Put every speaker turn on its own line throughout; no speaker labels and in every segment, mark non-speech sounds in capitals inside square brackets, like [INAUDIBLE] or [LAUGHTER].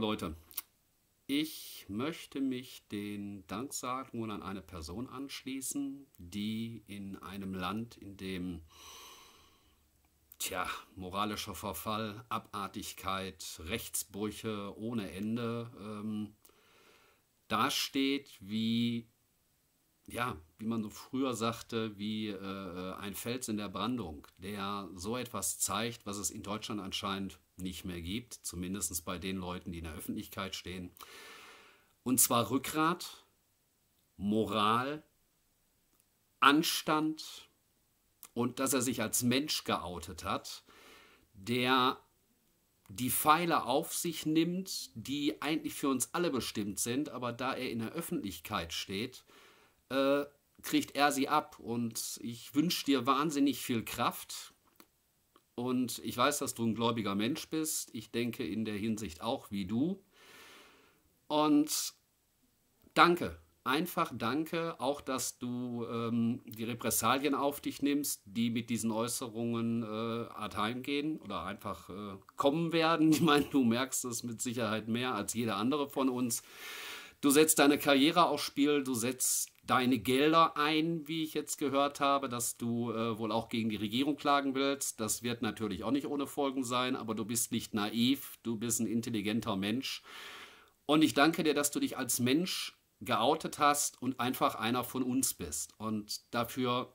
Leute, ich möchte mich den Danksagungen an eine Person anschließen, die in einem Land, in dem tja, moralischer Verfall, Abartigkeit, Rechtsbrüche ohne Ende ähm, dasteht wie ja, wie man so früher sagte, wie äh, ein Fels in der Brandung, der so etwas zeigt, was es in Deutschland anscheinend nicht mehr gibt, zumindest bei den Leuten, die in der Öffentlichkeit stehen. Und zwar Rückgrat, Moral, Anstand und dass er sich als Mensch geoutet hat, der die Pfeile auf sich nimmt, die eigentlich für uns alle bestimmt sind, aber da er in der Öffentlichkeit steht, äh, kriegt er sie ab. Und ich wünsche dir wahnsinnig viel Kraft. Und ich weiß, dass du ein gläubiger Mensch bist. Ich denke in der Hinsicht auch wie du. Und danke, einfach danke, auch dass du ähm, die Repressalien auf dich nimmst, die mit diesen Äußerungen äh, heimgehen oder einfach äh, kommen werden. [LAUGHS] Ich meine, du merkst es mit Sicherheit mehr als jeder andere von uns. Du setzt deine Karriere aufs Spiel, du setzt deine Gelder ein, wie ich jetzt gehört habe, dass du äh, wohl auch gegen die Regierung klagen willst. Das wird natürlich auch nicht ohne Folgen sein, aber du bist nicht naiv, du bist ein intelligenter Mensch. Und ich danke dir, dass du dich als Mensch geoutet hast und einfach einer von uns bist. Und dafür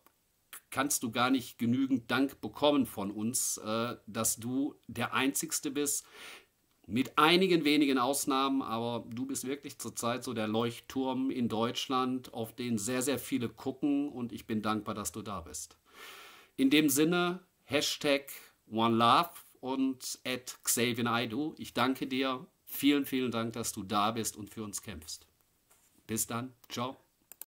kannst du gar nicht genügend Dank bekommen von uns, äh, dass du der Einzigste bist, mit einigen wenigen Ausnahmen, aber du bist wirklich zurzeit so der Leuchtturm in Deutschland, auf den sehr, sehr viele gucken und ich bin dankbar, dass du da bist. In dem Sinne, Hashtag OneLove und at XavianIdo. Ich danke dir. Vielen, vielen Dank, dass du da bist und für uns kämpfst. Bis dann. Ciao.